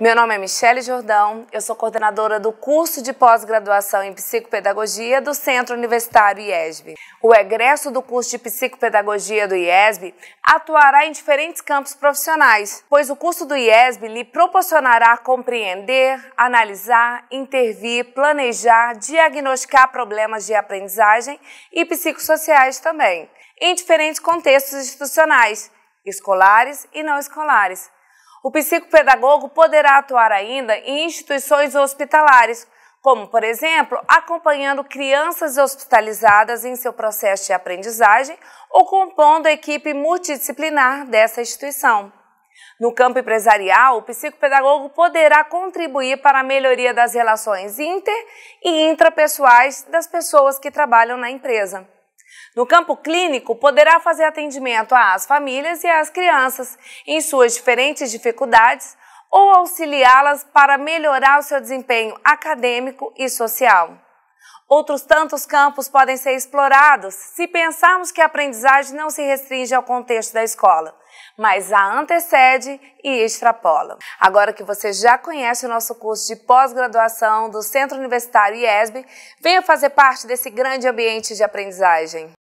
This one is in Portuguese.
Meu nome é Michele Jordão, eu sou coordenadora do curso de pós-graduação em psicopedagogia do Centro Universitário IESB. O egresso do curso de psicopedagogia do IESB atuará em diferentes campos profissionais, pois o curso do IESB lhe proporcionará compreender, analisar, intervir, planejar, diagnosticar problemas de aprendizagem e psicossociais também, em diferentes contextos institucionais, escolares e não escolares o psicopedagogo poderá atuar ainda em instituições hospitalares, como, por exemplo, acompanhando crianças hospitalizadas em seu processo de aprendizagem ou compondo a equipe multidisciplinar dessa instituição. No campo empresarial, o psicopedagogo poderá contribuir para a melhoria das relações inter e intrapessoais das pessoas que trabalham na empresa. No campo clínico, poderá fazer atendimento às famílias e às crianças em suas diferentes dificuldades ou auxiliá-las para melhorar o seu desempenho acadêmico e social. Outros tantos campos podem ser explorados se pensarmos que a aprendizagem não se restringe ao contexto da escola, mas a antecede e extrapola. Agora que você já conhece o nosso curso de pós-graduação do Centro Universitário IESB, venha fazer parte desse grande ambiente de aprendizagem.